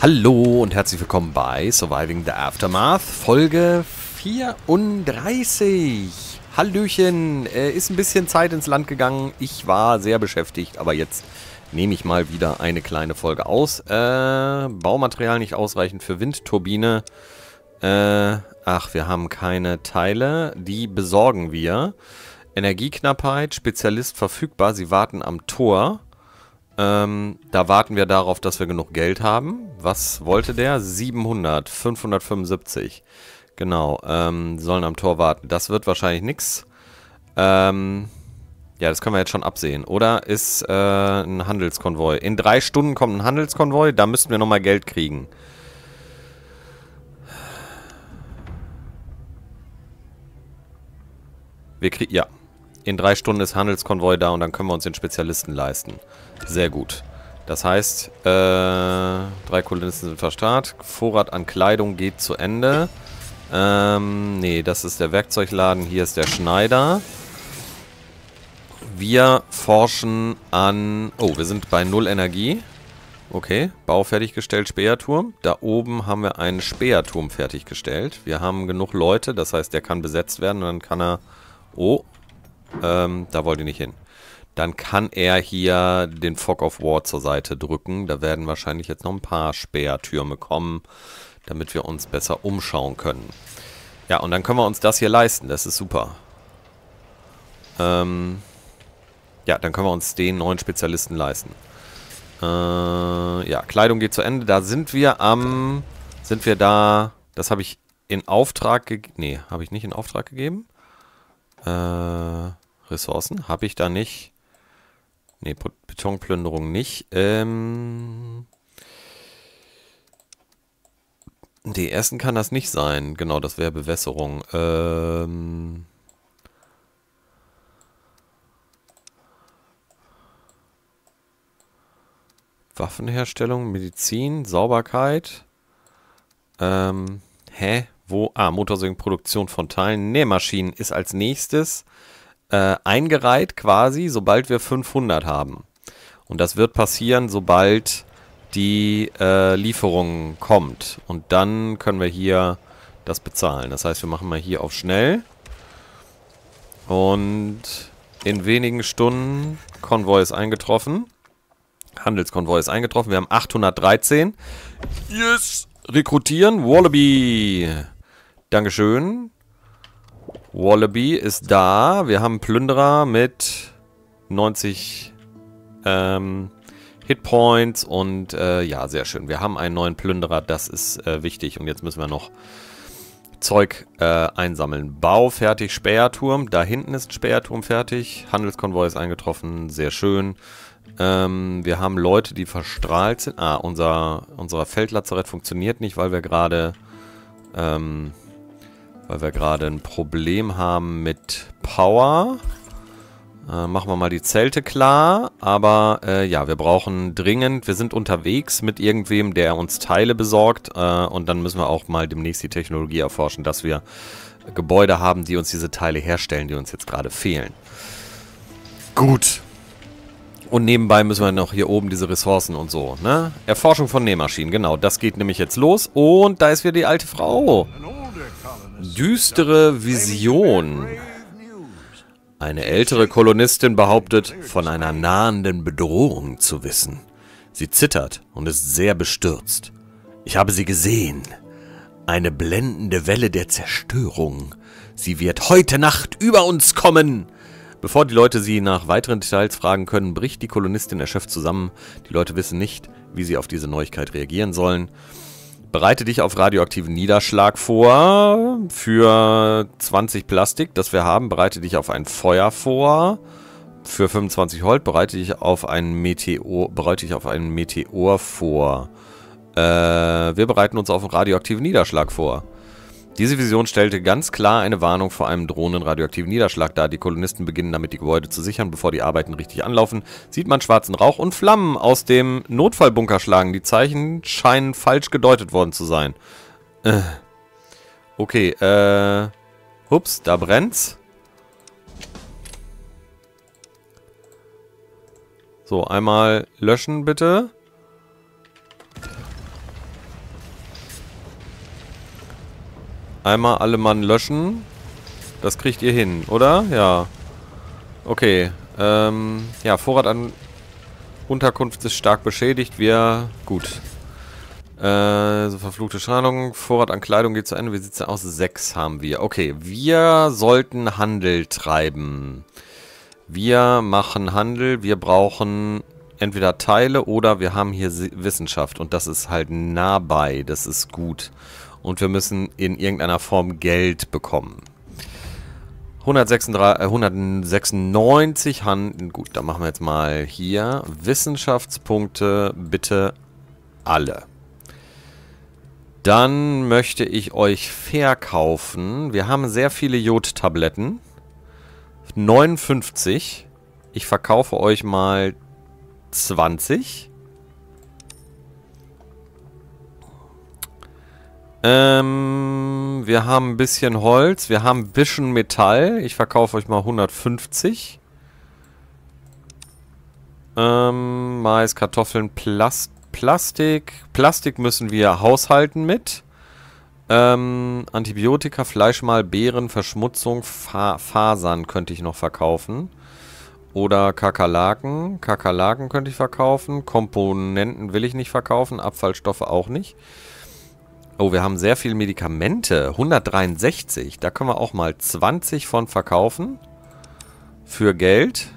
Hallo und herzlich willkommen bei Surviving the Aftermath, Folge 34. Hallöchen, äh, ist ein bisschen Zeit ins Land gegangen. Ich war sehr beschäftigt, aber jetzt nehme ich mal wieder eine kleine Folge aus. Äh, Baumaterial nicht ausreichend für Windturbine. Äh, ach, wir haben keine Teile. Die besorgen wir. Energieknappheit, Spezialist verfügbar. Sie warten am Tor. Ähm, da warten wir darauf, dass wir genug Geld haben. Was wollte der? 700, 575. Genau, ähm, sollen am Tor warten. Das wird wahrscheinlich nichts. Ähm, ja, das können wir jetzt schon absehen. Oder ist äh, ein Handelskonvoi. In drei Stunden kommt ein Handelskonvoi. Da müssten wir nochmal Geld kriegen. Wir kriegen... Ja, in drei Stunden ist Handelskonvoi da und dann können wir uns den Spezialisten leisten. Sehr gut. Das heißt, äh, drei Kolonisten sind verstarrt. Vorrat an Kleidung geht zu Ende. Ähm, nee, das ist der Werkzeugladen. Hier ist der Schneider. Wir forschen an... Oh, wir sind bei Null Energie. Okay, Bau fertiggestellt, Speerturm. Da oben haben wir einen Speerturm fertiggestellt. Wir haben genug Leute, das heißt, der kann besetzt werden und dann kann er... Oh, ähm, da wollt ihr nicht hin. Dann kann er hier den Fog of War zur Seite drücken. Da werden wahrscheinlich jetzt noch ein paar Speertürme kommen, damit wir uns besser umschauen können. Ja, und dann können wir uns das hier leisten. Das ist super. Ähm, ja, dann können wir uns den neuen Spezialisten leisten. Äh, ja, Kleidung geht zu Ende. Da sind wir am... Sind wir da... Das habe ich in Auftrag gegeben. Nee, habe ich nicht in Auftrag gegeben. Äh, Ressourcen habe ich da nicht. Ne, Betonplünderung nicht. Ähm, die ersten kann das nicht sein. Genau, das wäre Bewässerung. Ähm, Waffenherstellung, Medizin, Sauberkeit. Ähm, hä? wo, ah, Motorsägen, Produktion von Teilen, Nähmaschinen ist als nächstes äh, eingereiht quasi, sobald wir 500 haben. Und das wird passieren, sobald die äh, Lieferung kommt. Und dann können wir hier das bezahlen. Das heißt, wir machen mal hier auf schnell. Und in wenigen Stunden Konvoi ist eingetroffen. Handelskonvoi ist eingetroffen. Wir haben 813. Yes! Rekrutieren. Wallaby! Dankeschön. Wallaby ist da. Wir haben Plünderer mit 90 ähm, Hitpoints und äh, ja, sehr schön. Wir haben einen neuen Plünderer, das ist äh, wichtig. Und jetzt müssen wir noch Zeug äh, einsammeln. Bau fertig, Speerturm. Da hinten ist Speerturm fertig. Handelskonvoi ist eingetroffen, sehr schön. Ähm, wir haben Leute, die verstrahlt sind. Ah, unser, unser Feldlazarett funktioniert nicht, weil wir gerade... Ähm, weil wir gerade ein Problem haben mit Power. Äh, machen wir mal die Zelte klar. Aber äh, ja, wir brauchen dringend, wir sind unterwegs mit irgendwem, der uns Teile besorgt. Äh, und dann müssen wir auch mal demnächst die Technologie erforschen, dass wir Gebäude haben, die uns diese Teile herstellen, die uns jetzt gerade fehlen. Gut. Und nebenbei müssen wir noch hier oben diese Ressourcen und so, ne? Erforschung von Nähmaschinen, genau. Das geht nämlich jetzt los. Und da ist wieder die alte Frau. Hallo düstere Vision. Eine ältere Kolonistin behauptet, von einer nahenden Bedrohung zu wissen. Sie zittert und ist sehr bestürzt. Ich habe sie gesehen. Eine blendende Welle der Zerstörung. Sie wird heute Nacht über uns kommen. Bevor die Leute sie nach weiteren Details fragen können, bricht die Kolonistin erschöpft zusammen. Die Leute wissen nicht, wie sie auf diese Neuigkeit reagieren sollen. Bereite dich auf radioaktiven Niederschlag vor für 20 Plastik, das wir haben. Bereite dich auf ein Feuer vor für 25 Holt. Bereite dich auf einen Meteor, bereite dich auf einen Meteor vor. Äh, wir bereiten uns auf einen radioaktiven Niederschlag vor. Diese Vision stellte ganz klar eine Warnung vor einem drohenden radioaktiven Niederschlag dar. Die Kolonisten beginnen damit, die Gebäude zu sichern. Bevor die Arbeiten richtig anlaufen, sieht man schwarzen Rauch und Flammen aus dem Notfallbunker schlagen. Die Zeichen scheinen falsch gedeutet worden zu sein. Äh. Okay, äh... Hups, da brennt's. So, einmal löschen bitte. Einmal alle Mann löschen. Das kriegt ihr hin, oder? Ja. Okay. Ähm, ja, Vorrat an Unterkunft ist stark beschädigt. Wir... Gut. Äh, so verfluchte Strahlung. Vorrat an Kleidung geht zu Ende. Wir sitzen aus sechs haben wir. Okay, wir sollten Handel treiben. Wir machen Handel. Wir brauchen entweder Teile oder wir haben hier Wissenschaft. Und das ist halt nah bei. Das ist gut und wir müssen in irgendeiner Form Geld bekommen. 136, äh, 196 Hand, gut, dann machen wir jetzt mal hier Wissenschaftspunkte bitte alle. Dann möchte ich euch verkaufen. Wir haben sehr viele Jodtabletten. 59. Ich verkaufe euch mal 20. 20. Ähm, wir haben ein bisschen Holz, wir haben ein bisschen Metall. Ich verkaufe euch mal 150. Ähm, Mais, Kartoffeln, Plast Plastik. Plastik müssen wir haushalten mit. Ähm, Antibiotika, Fleischmal, Beeren, Verschmutzung, Fa Fasern könnte ich noch verkaufen. Oder Kakerlaken. Kakerlaken könnte ich verkaufen. Komponenten will ich nicht verkaufen. Abfallstoffe auch nicht. Oh, wir haben sehr viele Medikamente. 163. Da können wir auch mal 20 von verkaufen. Für Geld.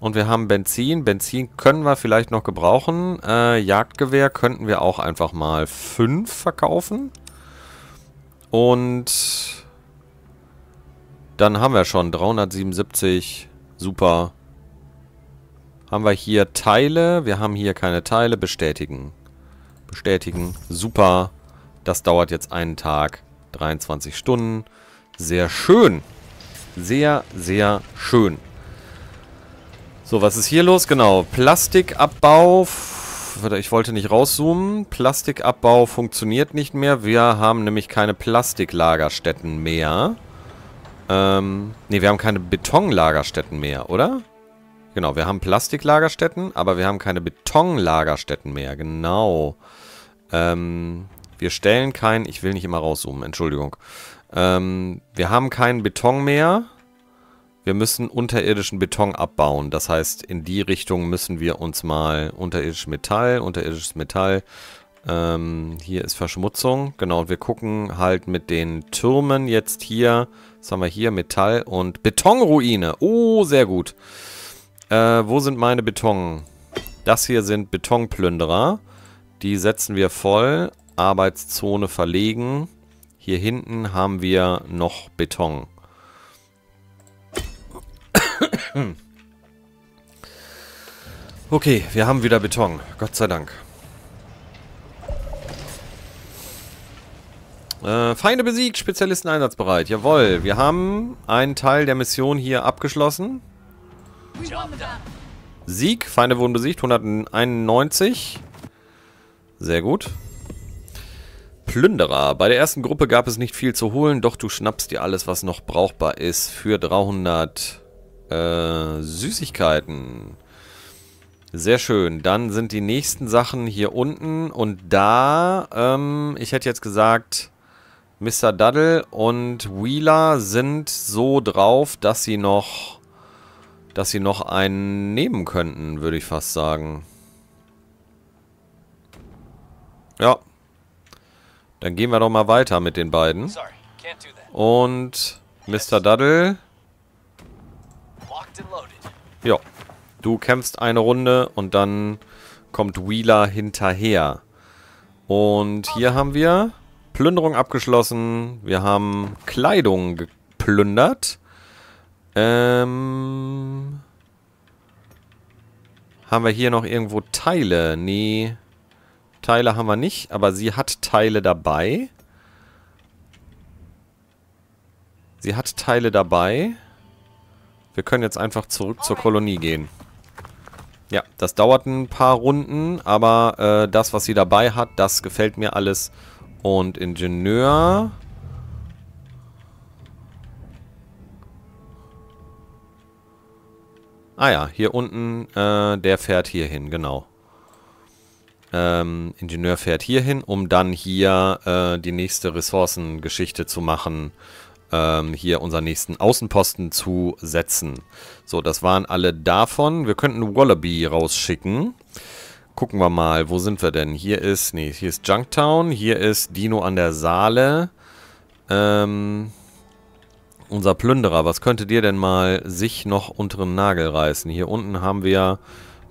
Und wir haben Benzin. Benzin können wir vielleicht noch gebrauchen. Äh, Jagdgewehr könnten wir auch einfach mal 5 verkaufen. Und dann haben wir schon 377. Super. Haben wir hier Teile? Wir haben hier keine Teile. Bestätigen. Bestätigen. Super. Das dauert jetzt einen Tag, 23 Stunden. Sehr schön. Sehr, sehr schön. So, was ist hier los? Genau, Plastikabbau. Ich wollte nicht rauszoomen. Plastikabbau funktioniert nicht mehr. Wir haben nämlich keine Plastiklagerstätten mehr. Ähm, ne, wir haben keine Betonlagerstätten mehr, oder? Genau, wir haben Plastiklagerstätten, aber wir haben keine Betonlagerstätten mehr. Genau. Ähm, wir stellen kein... Ich will nicht immer rauszoomen, Entschuldigung. Ähm, wir haben keinen Beton mehr. Wir müssen unterirdischen Beton abbauen. Das heißt, in die Richtung müssen wir uns mal unterirdisches Metall, unterirdisches Metall. Ähm, hier ist Verschmutzung. Genau, und wir gucken halt mit den Türmen jetzt hier. Was haben wir hier? Metall und Betonruine. Oh, sehr gut. Äh, wo sind meine Beton? Das hier sind Betonplünderer. Die setzen wir voll Arbeitszone verlegen. Hier hinten haben wir noch Beton. Okay, wir haben wieder Beton. Gott sei Dank. Äh, Feinde besiegt, Spezialisten einsatzbereit. Jawohl, wir haben einen Teil der Mission hier abgeschlossen. Sieg, Feinde wurden besiegt, 191. Sehr gut. Plünderer. Bei der ersten Gruppe gab es nicht viel zu holen, doch du schnappst dir alles, was noch brauchbar ist, für 300 äh, Süßigkeiten. Sehr schön. Dann sind die nächsten Sachen hier unten und da, ähm, ich hätte jetzt gesagt, Mr. Duddle und Wheeler sind so drauf, dass sie noch, dass sie noch einen nehmen könnten, würde ich fast sagen. Ja, dann gehen wir doch mal weiter mit den beiden. Und Mr. Duddle. Ja, du kämpfst eine Runde und dann kommt Wheeler hinterher. Und hier haben wir Plünderung abgeschlossen. Wir haben Kleidung geplündert. Ähm... Haben wir hier noch irgendwo Teile? Nee. Teile haben wir nicht, aber sie hat Teile dabei. Sie hat Teile dabei. Wir können jetzt einfach zurück zur Kolonie gehen. Ja, das dauert ein paar Runden, aber äh, das, was sie dabei hat, das gefällt mir alles. Und Ingenieur... Ah ja, hier unten, äh, der fährt hier hin, genau ähm, Ingenieur fährt hierhin, um dann hier äh, die nächste Ressourcengeschichte zu machen, ähm, hier unseren nächsten Außenposten zu setzen. So, das waren alle davon. Wir könnten Wallaby rausschicken. Gucken wir mal, wo sind wir denn? Hier ist, nee, hier ist Junktown, hier ist Dino an der Saale. Ähm, unser Plünderer, was könnte dir denn mal sich noch unter den Nagel reißen? Hier unten haben wir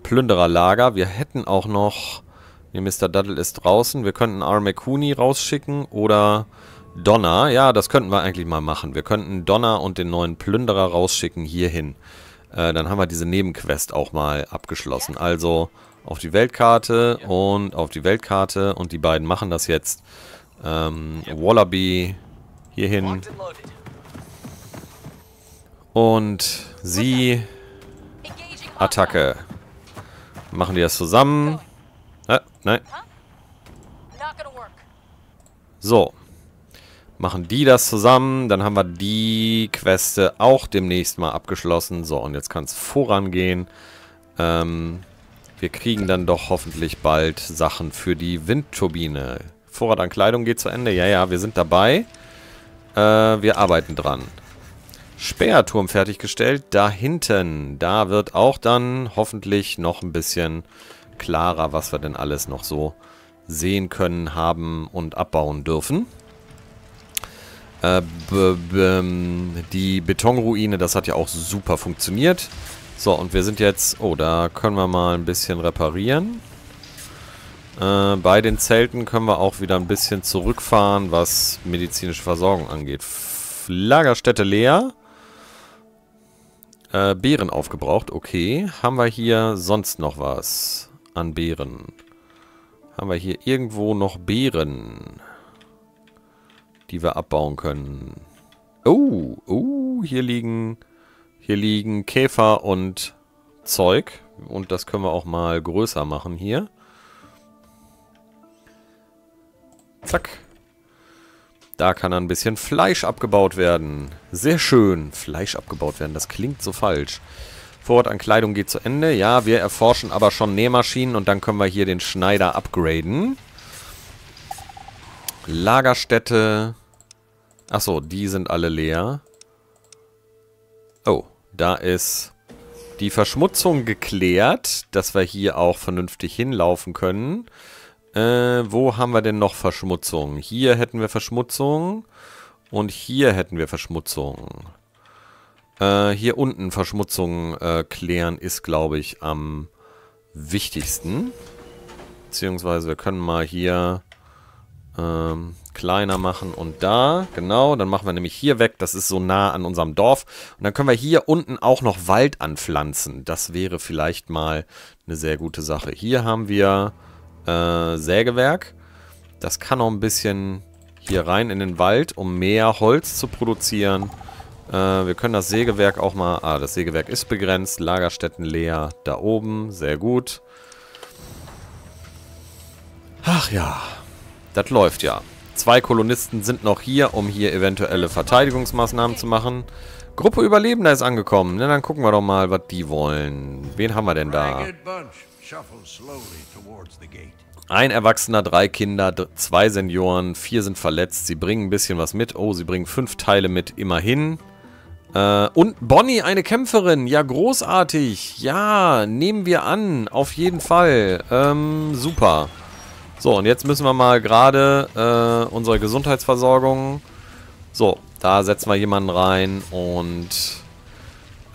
Plündererlager. Wir hätten auch noch Nee, Mr. Duddle ist draußen. Wir könnten Armekuni rausschicken oder Donner. Ja, das könnten wir eigentlich mal machen. Wir könnten Donner und den neuen Plünderer rausschicken hierhin. Äh, dann haben wir diese Nebenquest auch mal abgeschlossen. Also auf die Weltkarte und auf die Weltkarte. Und die beiden machen das jetzt. Ähm, Wallaby hierhin. Und sie... Attacke. Machen die das zusammen. Nein. So. Machen die das zusammen. Dann haben wir die Queste auch demnächst mal abgeschlossen. So, und jetzt kann es vorangehen. Ähm, wir kriegen dann doch hoffentlich bald Sachen für die Windturbine. Vorrat an Kleidung geht zu Ende. Ja, ja, wir sind dabei. Äh, wir arbeiten dran. Speerturm fertiggestellt. Da hinten, da wird auch dann hoffentlich noch ein bisschen klarer, was wir denn alles noch so sehen können, haben und abbauen dürfen. Äh, ähm, die Betonruine, das hat ja auch super funktioniert. So, und wir sind jetzt... Oh, da können wir mal ein bisschen reparieren. Äh, bei den Zelten können wir auch wieder ein bisschen zurückfahren, was medizinische Versorgung angeht. Lagerstätte leer. Äh, Beeren aufgebraucht, okay. Haben wir hier sonst noch was? an Beeren. Haben wir hier irgendwo noch Beeren, die wir abbauen können? Oh, oh, hier liegen, hier liegen Käfer und Zeug. Und das können wir auch mal größer machen hier. Zack. Da kann ein bisschen Fleisch abgebaut werden. Sehr schön. Fleisch abgebaut werden, das klingt so falsch. Vorrat an Kleidung geht zu Ende. Ja, wir erforschen aber schon Nähmaschinen und dann können wir hier den Schneider upgraden. Lagerstätte. Achso, die sind alle leer. Oh, da ist die Verschmutzung geklärt, dass wir hier auch vernünftig hinlaufen können. Äh, wo haben wir denn noch Verschmutzung? Hier hätten wir Verschmutzung und hier hätten wir Verschmutzung. Äh, hier unten Verschmutzung äh, klären ist, glaube ich, am wichtigsten. Beziehungsweise wir können mal hier ähm, kleiner machen und da, genau, dann machen wir nämlich hier weg, das ist so nah an unserem Dorf und dann können wir hier unten auch noch Wald anpflanzen, das wäre vielleicht mal eine sehr gute Sache. Hier haben wir äh, Sägewerk, das kann auch ein bisschen hier rein in den Wald, um mehr Holz zu produzieren. Äh, wir können das Sägewerk auch mal... Ah, das Sägewerk ist begrenzt. Lagerstätten leer da oben. Sehr gut. Ach ja. Das läuft ja. Zwei Kolonisten sind noch hier, um hier eventuelle Verteidigungsmaßnahmen zu machen. Gruppe Überlebender ist angekommen. Na, dann gucken wir doch mal, was die wollen. Wen haben wir denn da? Ein Erwachsener, drei Kinder, zwei Senioren, vier sind verletzt. Sie bringen ein bisschen was mit. Oh, sie bringen fünf Teile mit, immerhin. Äh, und Bonnie, eine Kämpferin. Ja, großartig. Ja, nehmen wir an. Auf jeden Fall. Ähm, super. So, und jetzt müssen wir mal gerade äh, unsere Gesundheitsversorgung... So, da setzen wir jemanden rein und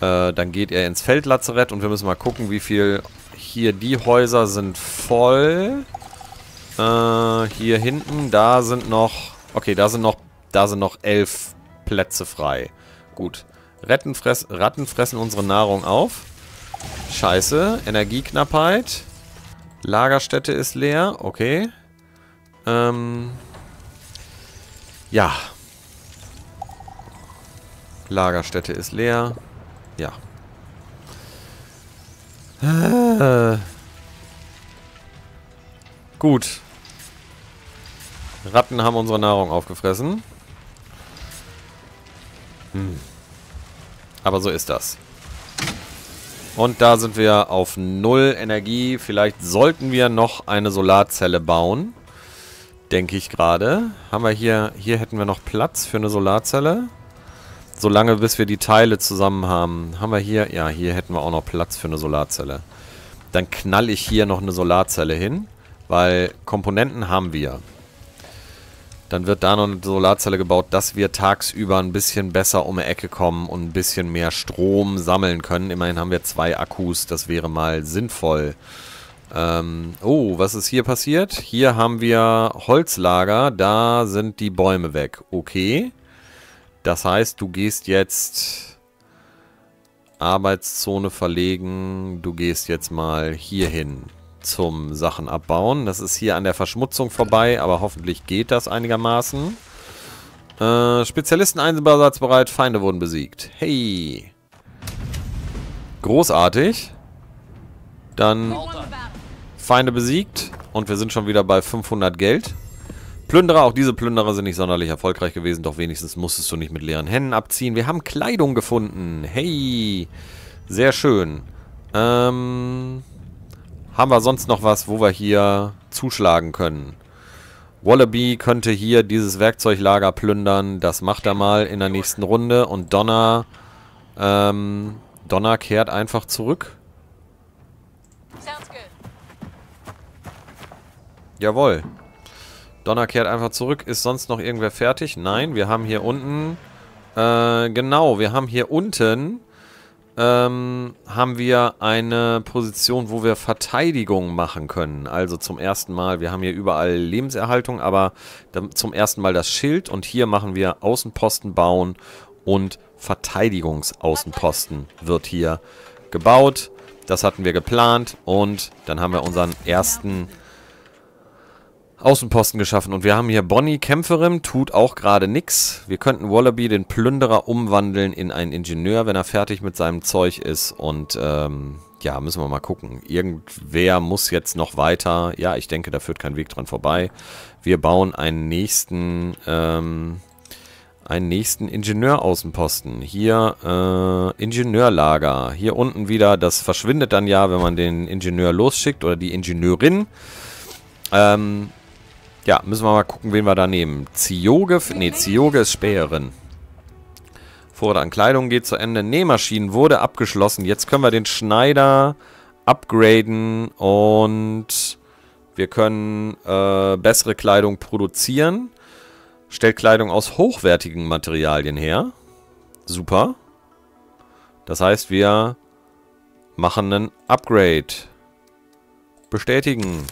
äh, dann geht er ins Feldlazarett und wir müssen mal gucken, wie viel... Hier, die Häuser sind voll. Äh, hier hinten, da sind noch... Okay, da sind noch, da sind noch elf Plätze frei. Gut. Rettenfress Ratten fressen unsere Nahrung auf. Scheiße. Energieknappheit. Lagerstätte ist leer. Okay. Ähm. Ja. Lagerstätte ist leer. Ja. Äh. Gut. Ratten haben unsere Nahrung aufgefressen. Hm. Aber so ist das. Und da sind wir auf null Energie. Vielleicht sollten wir noch eine Solarzelle bauen. Denke ich gerade. Haben wir hier... Hier hätten wir noch Platz für eine Solarzelle. Solange bis wir die Teile zusammen haben. Haben wir hier... Ja, hier hätten wir auch noch Platz für eine Solarzelle. Dann knall ich hier noch eine Solarzelle hin. Weil Komponenten haben wir dann wird da noch eine Solarzelle gebaut, dass wir tagsüber ein bisschen besser um die Ecke kommen und ein bisschen mehr Strom sammeln können. Immerhin haben wir zwei Akkus, das wäre mal sinnvoll. Ähm, oh, was ist hier passiert? Hier haben wir Holzlager, da sind die Bäume weg. Okay, das heißt, du gehst jetzt Arbeitszone verlegen, du gehst jetzt mal hier hin zum Sachen abbauen. Das ist hier an der Verschmutzung vorbei, aber hoffentlich geht das einigermaßen. Äh, Spezialisten einsatzbereit, Feinde wurden besiegt. Hey. Großartig. Dann Feinde besiegt und wir sind schon wieder bei 500 Geld. Plünderer, auch diese Plünderer sind nicht sonderlich erfolgreich gewesen, doch wenigstens musstest du nicht mit leeren Händen abziehen. Wir haben Kleidung gefunden. Hey, sehr schön. Ähm, haben wir sonst noch was, wo wir hier zuschlagen können? Wallaby könnte hier dieses Werkzeuglager plündern. Das macht er mal in der nächsten Runde. Und Donner, ähm, Donner kehrt einfach zurück. Jawohl. Donner kehrt einfach zurück. Ist sonst noch irgendwer fertig? Nein, wir haben hier unten... Äh, genau, wir haben hier unten ähm, haben wir eine Position, wo wir Verteidigung machen können. Also zum ersten Mal, wir haben hier überall Lebenserhaltung, aber zum ersten Mal das Schild und hier machen wir Außenposten bauen und Verteidigungsaußenposten wird hier gebaut. Das hatten wir geplant und dann haben wir unseren ersten Außenposten geschaffen. Und wir haben hier Bonnie Kämpferin, tut auch gerade nichts. Wir könnten Wallaby, den Plünderer, umwandeln in einen Ingenieur, wenn er fertig mit seinem Zeug ist. Und ähm, ja, müssen wir mal gucken. Irgendwer muss jetzt noch weiter. Ja, ich denke, da führt kein Weg dran vorbei. Wir bauen einen nächsten... Ähm, einen nächsten Ingenieur-Außenposten. Hier äh, Ingenieurlager. Hier unten wieder, das verschwindet dann ja, wenn man den Ingenieur losschickt oder die Ingenieurin. Ähm, ja, müssen wir mal gucken, wen wir da nehmen. Zioge, nee, Zioge ist Späherin. Vorder an Kleidung geht zu Ende. Nähmaschinen wurde abgeschlossen. Jetzt können wir den Schneider upgraden und wir können äh, bessere Kleidung produzieren. Stellt Kleidung aus hochwertigen Materialien her. Super. Das heißt, wir machen einen Upgrade. Bestätigen. Bestätigen.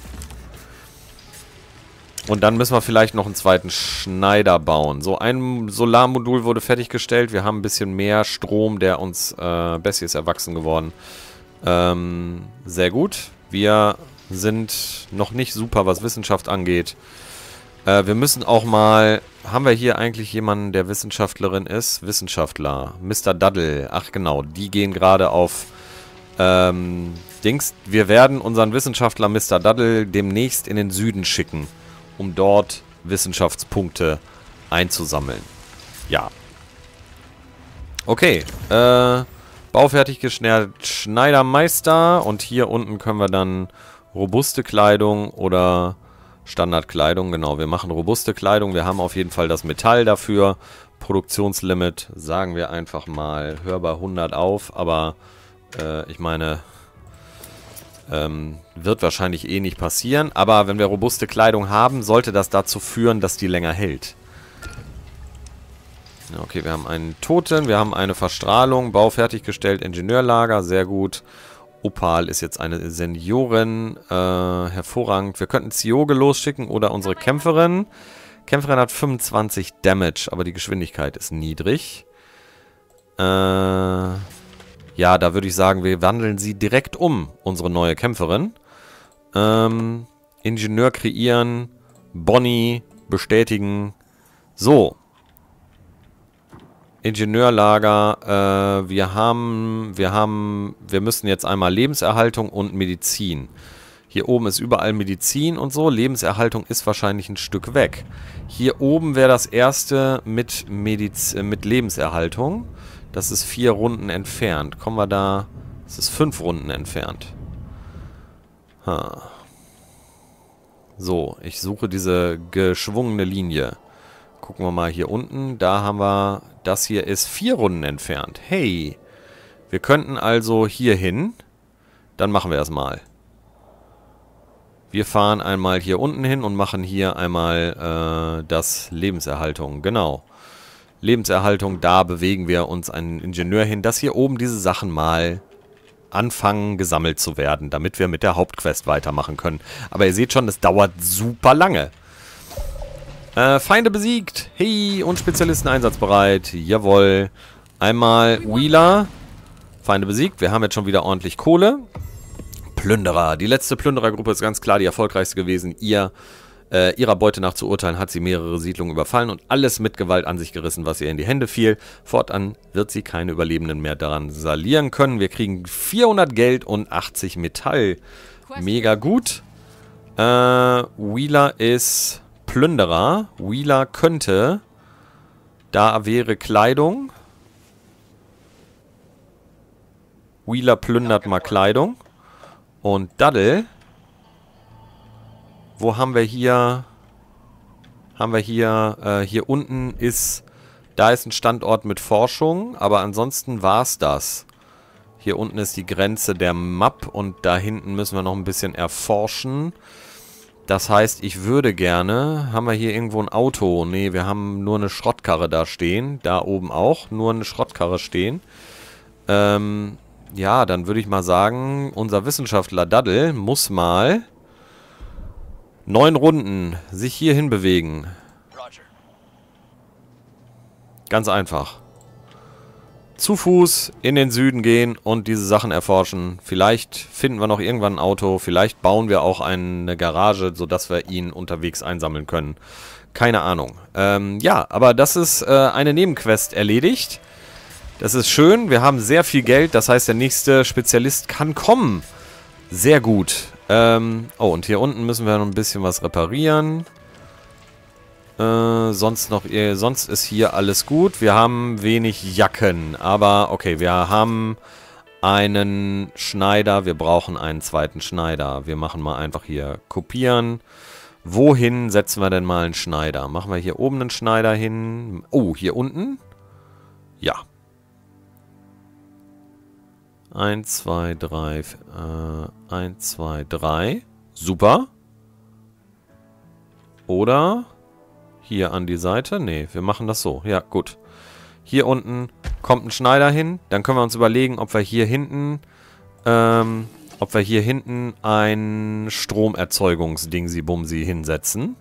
Und dann müssen wir vielleicht noch einen zweiten Schneider bauen. So, ein Solarmodul wurde fertiggestellt. Wir haben ein bisschen mehr Strom, der uns... Äh, Bessie ist erwachsen geworden. Ähm, sehr gut. Wir sind noch nicht super, was Wissenschaft angeht. Äh, wir müssen auch mal... Haben wir hier eigentlich jemanden, der Wissenschaftlerin ist? Wissenschaftler. Mr. Duddle. Ach genau, die gehen gerade auf... Ähm, Dings, wir werden unseren Wissenschaftler Mr. Duddle demnächst in den Süden schicken um dort Wissenschaftspunkte einzusammeln. Ja. Okay, äh, baufertig geschnärt Schneidermeister und hier unten können wir dann robuste Kleidung oder Standardkleidung, genau, wir machen robuste Kleidung, wir haben auf jeden Fall das Metall dafür, Produktionslimit, sagen wir einfach mal hörbar 100 auf, aber äh, ich meine, ähm, wird wahrscheinlich eh nicht passieren, aber wenn wir robuste Kleidung haben, sollte das dazu führen, dass die länger hält. Okay, wir haben einen Toten, wir haben eine Verstrahlung, Bau fertiggestellt, Ingenieurlager, sehr gut. Opal ist jetzt eine Seniorin, äh, hervorragend. Wir könnten Zioge losschicken oder unsere Kämpferin. Kämpferin hat 25 Damage, aber die Geschwindigkeit ist niedrig. Äh... Ja, da würde ich sagen, wir wandeln sie direkt um, unsere neue Kämpferin. Ähm, Ingenieur kreieren, Bonnie bestätigen. So. Ingenieurlager, äh, wir haben, wir haben, wir müssen jetzt einmal Lebenserhaltung und Medizin. Hier oben ist überall Medizin und so. Lebenserhaltung ist wahrscheinlich ein Stück weg. Hier oben wäre das erste mit, Mediz mit Lebenserhaltung. Das ist vier Runden entfernt. Kommen wir da... Das ist fünf Runden entfernt. Ha. So, ich suche diese geschwungene Linie. Gucken wir mal hier unten. Da haben wir... Das hier ist vier Runden entfernt. Hey! Wir könnten also hier hin. Dann machen wir das mal. Wir fahren einmal hier unten hin und machen hier einmal äh, das Lebenserhaltung. Genau. Lebenserhaltung, da bewegen wir uns einen Ingenieur hin, dass hier oben diese Sachen mal anfangen gesammelt zu werden, damit wir mit der Hauptquest weitermachen können. Aber ihr seht schon, es dauert super lange. Äh, Feinde besiegt. Hey, und Spezialisten einsatzbereit. Jawohl. Einmal Wheeler. Feinde besiegt. Wir haben jetzt schon wieder ordentlich Kohle. Plünderer. Die letzte Plünderergruppe ist ganz klar die erfolgreichste gewesen. Ihr äh, ihrer Beute nach zu urteilen, hat sie mehrere Siedlungen überfallen und alles mit Gewalt an sich gerissen, was ihr in die Hände fiel. Fortan wird sie keine Überlebenden mehr daran salieren können. Wir kriegen 400 Geld und 80 Metall. Mega gut. Äh, Wheeler ist Plünderer. Wheeler könnte... Da wäre Kleidung. Wheeler plündert mal genau. Kleidung. Und Daddel wo haben wir hier... Haben wir hier... Äh, hier unten ist... Da ist ein Standort mit Forschung, aber ansonsten war es das. Hier unten ist die Grenze der Map und da hinten müssen wir noch ein bisschen erforschen. Das heißt, ich würde gerne... Haben wir hier irgendwo ein Auto? Ne, wir haben nur eine Schrottkarre da stehen. Da oben auch. Nur eine Schrottkarre stehen. Ähm, ja, dann würde ich mal sagen, unser Wissenschaftler Daddel muss mal Neun Runden. Sich hierhin bewegen. Ganz einfach. Zu Fuß in den Süden gehen und diese Sachen erforschen. Vielleicht finden wir noch irgendwann ein Auto. Vielleicht bauen wir auch eine Garage, sodass wir ihn unterwegs einsammeln können. Keine Ahnung. Ähm, ja, aber das ist äh, eine Nebenquest erledigt. Das ist schön. Wir haben sehr viel Geld. Das heißt, der nächste Spezialist kann kommen. Sehr gut. Ähm, oh, und hier unten müssen wir noch ein bisschen was reparieren. Äh, sonst noch, äh, sonst ist hier alles gut. Wir haben wenig Jacken, aber okay, wir haben einen Schneider. Wir brauchen einen zweiten Schneider. Wir machen mal einfach hier kopieren. Wohin setzen wir denn mal einen Schneider? Machen wir hier oben einen Schneider hin? Oh, hier unten? Ja, 1, 2, 3, Äh, eins, zwei, drei. Super. Oder hier an die Seite. Nee, wir machen das so. Ja, gut. Hier unten kommt ein Schneider hin. Dann können wir uns überlegen, ob wir hier hinten... Ähm, ob wir hier hinten ein Stromerzeugungsdingsi-Bumsi hinsetzen.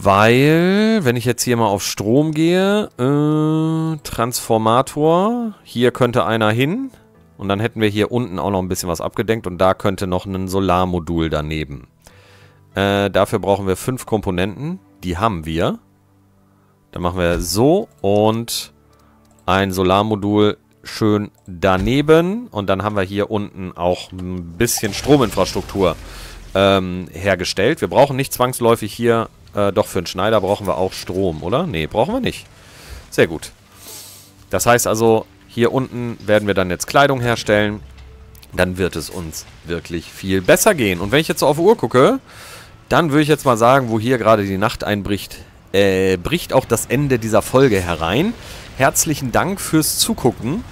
Weil, wenn ich jetzt hier mal auf Strom gehe, äh, Transformator, hier könnte einer hin. Und dann hätten wir hier unten auch noch ein bisschen was abgedenkt. und da könnte noch ein Solarmodul daneben. Äh, dafür brauchen wir fünf Komponenten. Die haben wir. Dann machen wir so und ein Solarmodul schön daneben. Und dann haben wir hier unten auch ein bisschen Strominfrastruktur ähm, hergestellt. Wir brauchen nicht zwangsläufig hier äh, doch, für einen Schneider brauchen wir auch Strom, oder? Nee, brauchen wir nicht. Sehr gut. Das heißt also, hier unten werden wir dann jetzt Kleidung herstellen. Dann wird es uns wirklich viel besser gehen. Und wenn ich jetzt so auf die Uhr gucke, dann würde ich jetzt mal sagen, wo hier gerade die Nacht einbricht, äh, bricht auch das Ende dieser Folge herein. Herzlichen Dank fürs Zugucken.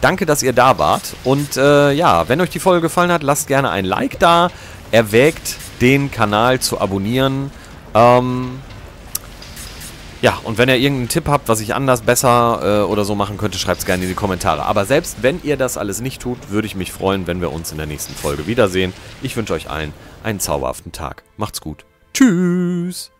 Danke, dass ihr da wart. Und äh, ja, wenn euch die Folge gefallen hat, lasst gerne ein Like da. Erwägt, den Kanal zu abonnieren. Ähm, ja, und wenn ihr irgendeinen Tipp habt, was ich anders, besser äh, oder so machen könnte, schreibt es gerne in die Kommentare. Aber selbst wenn ihr das alles nicht tut, würde ich mich freuen, wenn wir uns in der nächsten Folge wiedersehen. Ich wünsche euch allen einen zauberhaften Tag. Macht's gut. Tschüss.